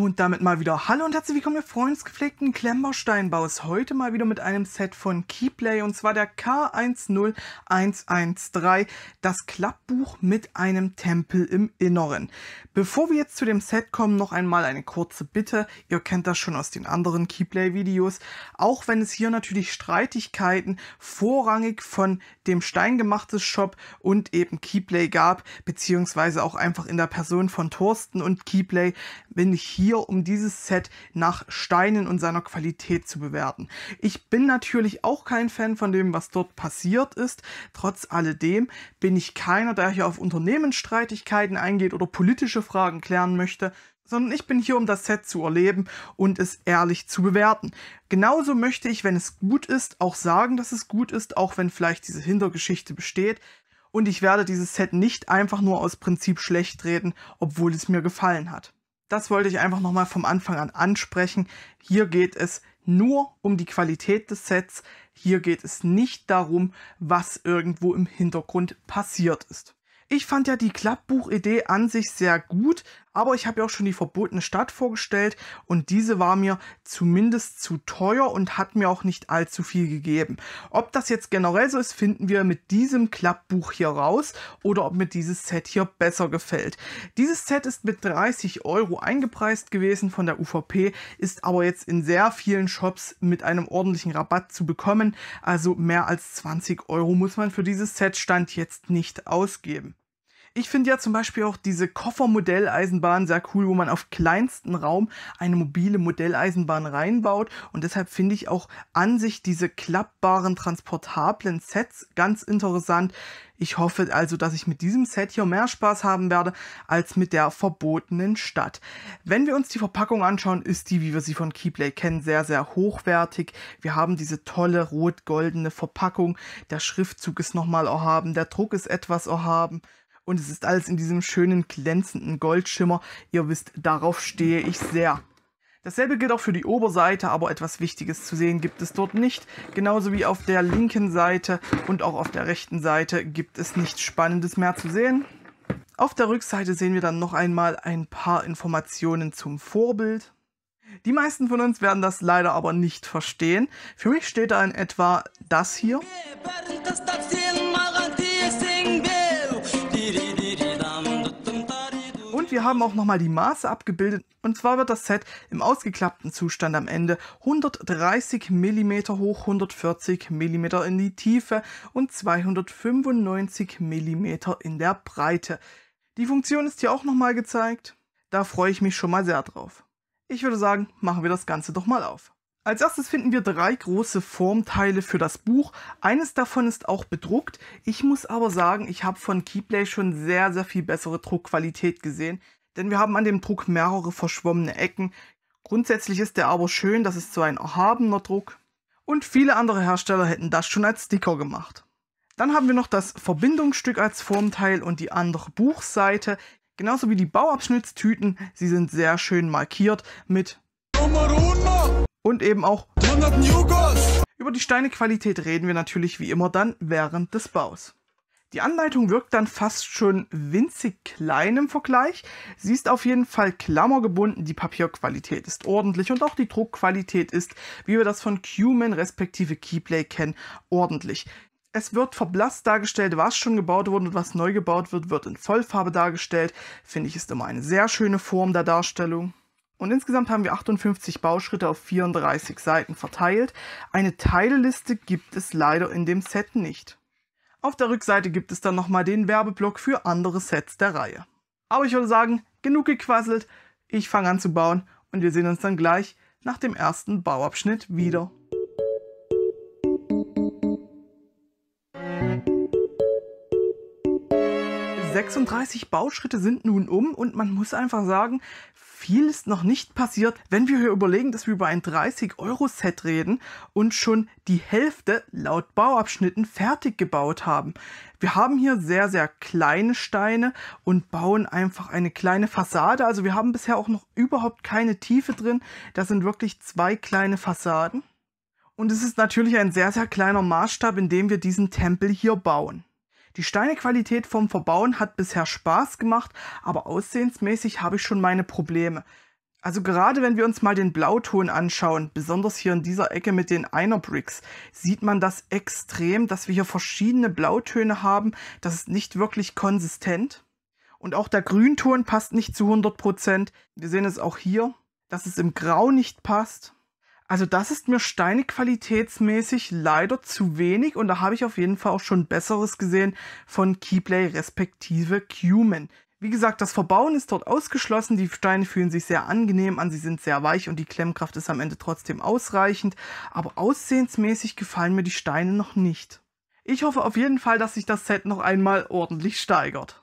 Und damit mal wieder Hallo und herzlich willkommen, ihr Freundes gepflegten Klemmbausteinbaus. Heute mal wieder mit einem Set von Keyplay und zwar der K10113, das Klappbuch mit einem Tempel im Inneren. Bevor wir jetzt zu dem Set kommen, noch einmal eine kurze Bitte. Ihr kennt das schon aus den anderen Keyplay-Videos. Auch wenn es hier natürlich Streitigkeiten vorrangig von dem Steingemachtes Shop und eben Keyplay gab, beziehungsweise auch einfach in der Person von Thorsten und Keyplay, bin ich hier hier, um dieses Set nach Steinen und seiner Qualität zu bewerten. Ich bin natürlich auch kein Fan von dem, was dort passiert ist. Trotz alledem bin ich keiner, der hier auf Unternehmensstreitigkeiten eingeht oder politische Fragen klären möchte sondern ich bin hier, um das Set zu erleben und es ehrlich zu bewerten. Genauso möchte ich, wenn es gut ist, auch sagen, dass es gut ist, auch wenn vielleicht diese Hintergeschichte besteht. Und ich werde dieses Set nicht einfach nur aus Prinzip schlecht reden, obwohl es mir gefallen hat. Das wollte ich einfach nochmal vom Anfang an ansprechen. Hier geht es nur um die Qualität des Sets. Hier geht es nicht darum, was irgendwo im Hintergrund passiert ist. Ich fand ja die Klappbuchidee an sich sehr gut, aber ich habe ja auch schon die verbotene Stadt vorgestellt und diese war mir zumindest zu teuer und hat mir auch nicht allzu viel gegeben. Ob das jetzt generell so ist, finden wir mit diesem Klappbuch hier raus oder ob mir dieses Set hier besser gefällt. Dieses Set ist mit 30 Euro eingepreist gewesen von der UVP, ist aber jetzt in sehr vielen Shops mit einem ordentlichen Rabatt zu bekommen. Also mehr als 20 Euro muss man für dieses Set Stand jetzt nicht ausgeben. Ich finde ja zum Beispiel auch diese Koffermodelleisenbahn sehr cool, wo man auf kleinsten Raum eine mobile Modelleisenbahn reinbaut. Und deshalb finde ich auch an sich diese klappbaren, transportablen Sets ganz interessant. Ich hoffe also, dass ich mit diesem Set hier mehr Spaß haben werde als mit der verbotenen Stadt. Wenn wir uns die Verpackung anschauen, ist die, wie wir sie von Keyplay kennen, sehr, sehr hochwertig. Wir haben diese tolle rot-goldene Verpackung. Der Schriftzug ist nochmal erhaben, der Druck ist etwas erhaben und es ist alles in diesem schönen glänzenden Goldschimmer. Ihr wisst, darauf stehe ich sehr. Dasselbe gilt auch für die Oberseite, aber etwas Wichtiges zu sehen gibt es dort nicht. Genauso wie auf der linken Seite und auch auf der rechten Seite gibt es nichts Spannendes mehr zu sehen. Auf der Rückseite sehen wir dann noch einmal ein paar Informationen zum Vorbild. Die meisten von uns werden das leider aber nicht verstehen. Für mich steht da in etwa das hier. wir haben auch nochmal die Maße abgebildet. Und zwar wird das Set im ausgeklappten Zustand am Ende 130 mm hoch, 140 mm in die Tiefe und 295 mm in der Breite. Die Funktion ist hier auch nochmal gezeigt. Da freue ich mich schon mal sehr drauf. Ich würde sagen, machen wir das Ganze doch mal auf. Als erstes finden wir drei große Formteile für das Buch. Eines davon ist auch bedruckt. Ich muss aber sagen, ich habe von Keyplay schon sehr, sehr viel bessere Druckqualität gesehen, denn wir haben an dem Druck mehrere verschwommene Ecken. Grundsätzlich ist der aber schön, das ist so ein erhabener Druck. Und viele andere Hersteller hätten das schon als Sticker gemacht. Dann haben wir noch das Verbindungsstück als Formteil und die andere Buchseite, genauso wie die Bauabschnittstüten. Sie sind sehr schön markiert mit Nummer und eben auch Über die Steinequalität reden wir natürlich wie immer dann während des Baus. Die Anleitung wirkt dann fast schon winzig klein im Vergleich. Sie ist auf jeden Fall klammergebunden, die Papierqualität ist ordentlich und auch die Druckqualität ist, wie wir das von Cuman respektive Keyplay kennen, ordentlich. Es wird verblasst dargestellt, was schon gebaut wurde und was neu gebaut wird, wird in Vollfarbe dargestellt. Finde ich ist immer eine sehr schöne Form der Darstellung. Und insgesamt haben wir 58 Bauschritte auf 34 Seiten verteilt. Eine Teilliste gibt es leider in dem Set nicht. Auf der Rückseite gibt es dann nochmal den Werbeblock für andere Sets der Reihe. Aber ich würde sagen, genug gequasselt, ich fange an zu bauen und wir sehen uns dann gleich nach dem ersten Bauabschnitt wieder. Musik 36 Bauschritte sind nun um und man muss einfach sagen, viel ist noch nicht passiert, wenn wir hier überlegen, dass wir über ein 30-Euro-Set reden und schon die Hälfte laut Bauabschnitten fertig gebaut haben. Wir haben hier sehr, sehr kleine Steine und bauen einfach eine kleine Fassade. Also wir haben bisher auch noch überhaupt keine Tiefe drin. Das sind wirklich zwei kleine Fassaden. Und es ist natürlich ein sehr, sehr kleiner Maßstab, in dem wir diesen Tempel hier bauen. Die Steinequalität vom Verbauen hat bisher Spaß gemacht, aber aussehensmäßig habe ich schon meine Probleme. Also gerade wenn wir uns mal den Blauton anschauen, besonders hier in dieser Ecke mit den Einerbricks, sieht man das extrem, dass wir hier verschiedene Blautöne haben. Das ist nicht wirklich konsistent. Und auch der Grünton passt nicht zu 100%. Wir sehen es auch hier, dass es im Grau nicht passt. Also das ist mir steinig qualitätsmäßig leider zu wenig und da habe ich auf jeden Fall auch schon Besseres gesehen von Keyplay respektive Cuman. Wie gesagt, das Verbauen ist dort ausgeschlossen, die Steine fühlen sich sehr angenehm an, sie sind sehr weich und die Klemmkraft ist am Ende trotzdem ausreichend, aber aussehensmäßig gefallen mir die Steine noch nicht. Ich hoffe auf jeden Fall, dass sich das Set noch einmal ordentlich steigert.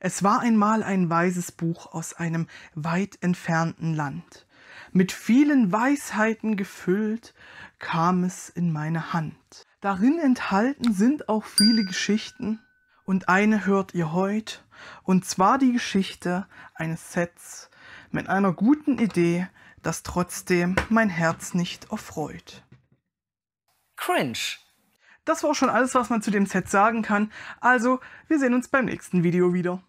Es war einmal ein weises Buch aus einem weit entfernten Land mit vielen Weisheiten gefüllt, kam es in meine Hand. Darin enthalten sind auch viele Geschichten, und eine hört ihr heute und zwar die Geschichte eines Sets mit einer guten Idee, das trotzdem mein Herz nicht erfreut. Cringe. Das war auch schon alles, was man zu dem Set sagen kann. Also, wir sehen uns beim nächsten Video wieder.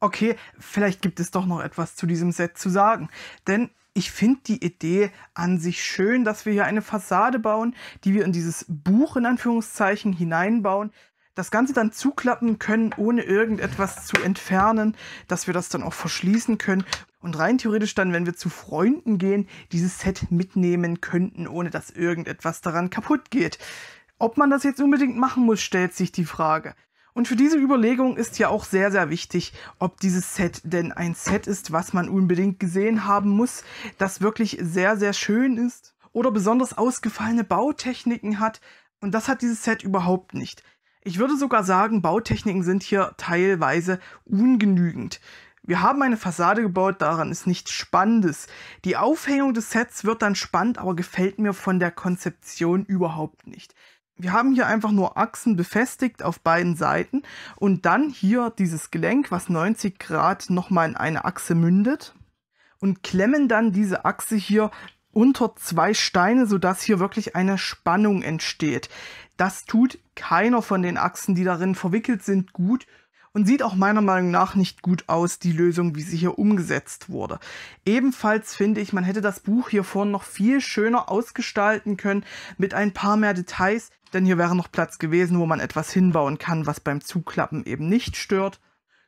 okay, vielleicht gibt es doch noch etwas zu diesem Set zu sagen. Denn ich finde die Idee an sich schön, dass wir hier eine Fassade bauen, die wir in dieses Buch in Anführungszeichen hineinbauen, das Ganze dann zuklappen können, ohne irgendetwas zu entfernen, dass wir das dann auch verschließen können und rein theoretisch dann, wenn wir zu Freunden gehen, dieses Set mitnehmen könnten, ohne dass irgendetwas daran kaputt geht. Ob man das jetzt unbedingt machen muss, stellt sich die Frage. Und für diese Überlegung ist ja auch sehr, sehr wichtig, ob dieses Set denn ein Set ist, was man unbedingt gesehen haben muss, das wirklich sehr, sehr schön ist oder besonders ausgefallene Bautechniken hat. Und das hat dieses Set überhaupt nicht. Ich würde sogar sagen, Bautechniken sind hier teilweise ungenügend. Wir haben eine Fassade gebaut, daran ist nichts Spannendes. Die Aufhängung des Sets wird dann spannend, aber gefällt mir von der Konzeption überhaupt nicht wir haben hier einfach nur Achsen befestigt auf beiden Seiten und dann hier dieses Gelenk, was 90 Grad nochmal in eine Achse mündet und klemmen dann diese Achse hier unter zwei Steine, sodass hier wirklich eine Spannung entsteht. Das tut keiner von den Achsen, die darin verwickelt sind, gut und sieht auch meiner Meinung nach nicht gut aus, die Lösung, wie sie hier umgesetzt wurde. Ebenfalls finde ich, man hätte das Buch hier vorne noch viel schöner ausgestalten können mit ein paar mehr Details, denn hier wäre noch Platz gewesen, wo man etwas hinbauen kann, was beim Zuklappen eben nicht stört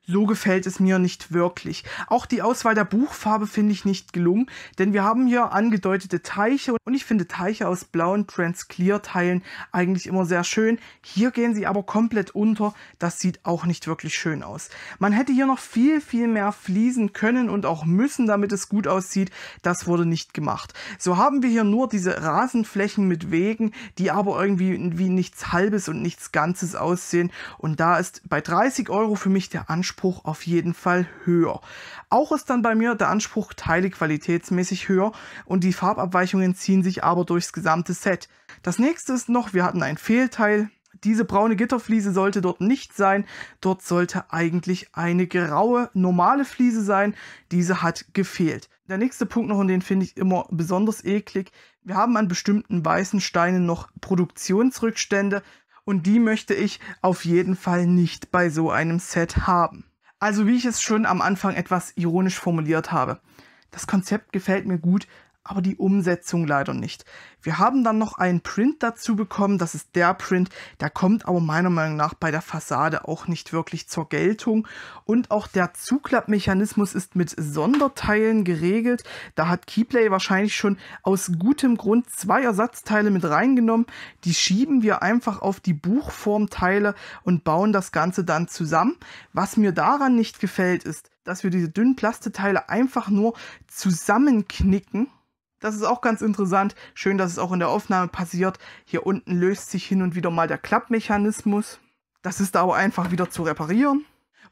so gefällt es mir nicht wirklich. Auch die Auswahl der Buchfarbe finde ich nicht gelungen, denn wir haben hier angedeutete Teiche und ich finde Teiche aus blauen Trans-Clear-Teilen eigentlich immer sehr schön. Hier gehen sie aber komplett unter. Das sieht auch nicht wirklich schön aus. Man hätte hier noch viel, viel mehr fließen können und auch müssen, damit es gut aussieht. Das wurde nicht gemacht. So haben wir hier nur diese Rasenflächen mit Wegen, die aber irgendwie wie nichts Halbes und nichts Ganzes aussehen. Und da ist bei 30 Euro für mich der Anspruch Anspruch auf jeden Fall höher. Auch ist dann bei mir der Anspruch Teile qualitätsmäßig höher und die Farbabweichungen ziehen sich aber durchs gesamte Set. Das nächste ist noch, wir hatten ein Fehlteil, diese braune Gitterfliese sollte dort nicht sein. Dort sollte eigentlich eine graue, normale Fliese sein. Diese hat gefehlt. Der nächste Punkt noch, und den finde ich immer besonders eklig. Wir haben an bestimmten weißen Steinen noch Produktionsrückstände und die möchte ich auf jeden Fall nicht bei so einem Set haben. Also wie ich es schon am Anfang etwas ironisch formuliert habe. Das Konzept gefällt mir gut, aber die Umsetzung leider nicht. Wir haben dann noch einen Print dazu bekommen, das ist der Print, der kommt aber meiner Meinung nach bei der Fassade auch nicht wirklich zur Geltung und auch der Zuklappmechanismus ist mit Sonderteilen geregelt. Da hat Keyplay wahrscheinlich schon aus gutem Grund zwei Ersatzteile mit reingenommen, die schieben wir einfach auf die Buchformteile und bauen das Ganze dann zusammen. Was mir daran nicht gefällt ist, dass wir diese dünnen Plasteteile einfach nur zusammenknicken das ist auch ganz interessant. Schön, dass es auch in der Aufnahme passiert. Hier unten löst sich hin und wieder mal der Klappmechanismus. Das ist aber einfach wieder zu reparieren.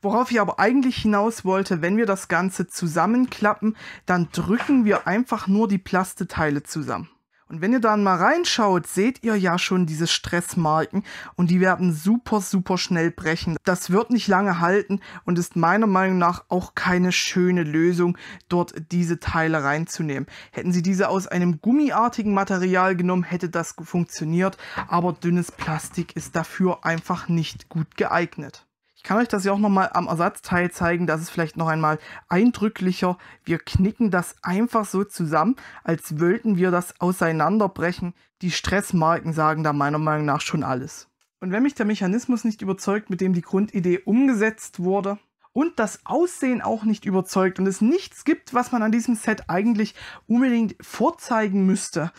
Worauf ich aber eigentlich hinaus wollte, wenn wir das Ganze zusammenklappen, dann drücken wir einfach nur die Plasteteile zusammen. Und wenn ihr dann mal reinschaut, seht ihr ja schon diese Stressmarken und die werden super, super schnell brechen. Das wird nicht lange halten und ist meiner Meinung nach auch keine schöne Lösung, dort diese Teile reinzunehmen. Hätten sie diese aus einem gummiartigen Material genommen, hätte das funktioniert, aber dünnes Plastik ist dafür einfach nicht gut geeignet kann euch das ja auch nochmal am Ersatzteil zeigen. Das ist vielleicht noch einmal eindrücklicher. Wir knicken das einfach so zusammen, als wollten wir das auseinanderbrechen. Die Stressmarken sagen da meiner Meinung nach schon alles. Und wenn mich der Mechanismus nicht überzeugt, mit dem die Grundidee umgesetzt wurde, und das Aussehen auch nicht überzeugt und es nichts gibt, was man an diesem Set eigentlich unbedingt vorzeigen müsste,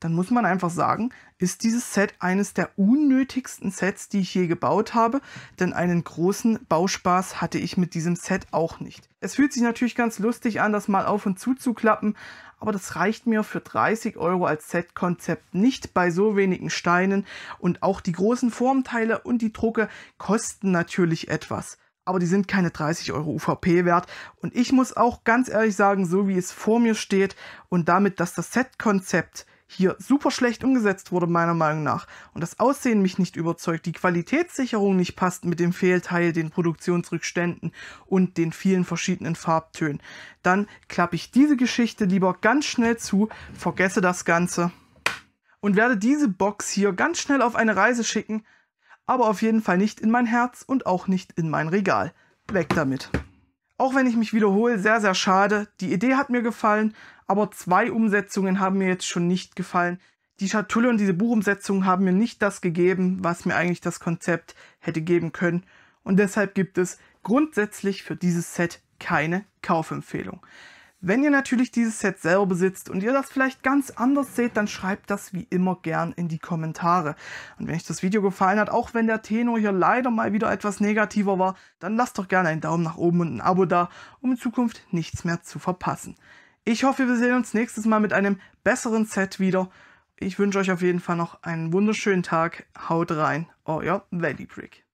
dann muss man einfach sagen, ist dieses Set eines der unnötigsten Sets, die ich je gebaut habe, denn einen großen Bauspaß hatte ich mit diesem Set auch nicht. Es fühlt sich natürlich ganz lustig an, das mal auf und zu zu klappen, aber das reicht mir für 30 Euro als Set-Konzept nicht bei so wenigen Steinen und auch die großen Formteile und die Drucke kosten natürlich etwas aber die sind keine 30 Euro UVP wert. Und ich muss auch ganz ehrlich sagen, so wie es vor mir steht und damit, dass das Set-Konzept hier super schlecht umgesetzt wurde, meiner Meinung nach. Und das Aussehen mich nicht überzeugt, die Qualitätssicherung nicht passt mit dem Fehlteil, den Produktionsrückständen und den vielen verschiedenen Farbtönen. Dann klappe ich diese Geschichte lieber ganz schnell zu, vergesse das Ganze und werde diese Box hier ganz schnell auf eine Reise schicken, aber auf jeden Fall nicht in mein Herz und auch nicht in mein Regal. Weg damit. Auch wenn ich mich wiederhole, sehr, sehr schade. Die Idee hat mir gefallen, aber zwei Umsetzungen haben mir jetzt schon nicht gefallen. Die Schatulle und diese Buchumsetzung haben mir nicht das gegeben, was mir eigentlich das Konzept hätte geben können. Und deshalb gibt es grundsätzlich für dieses Set keine Kaufempfehlung. Wenn ihr natürlich dieses Set selber besitzt und ihr das vielleicht ganz anders seht, dann schreibt das wie immer gern in die Kommentare. Und wenn euch das Video gefallen hat, auch wenn der Tenor hier leider mal wieder etwas negativer war, dann lasst doch gerne einen Daumen nach oben und ein Abo da, um in Zukunft nichts mehr zu verpassen. Ich hoffe, wir sehen uns nächstes Mal mit einem besseren Set wieder. Ich wünsche euch auf jeden Fall noch einen wunderschönen Tag. Haut rein, euer Valley Brick.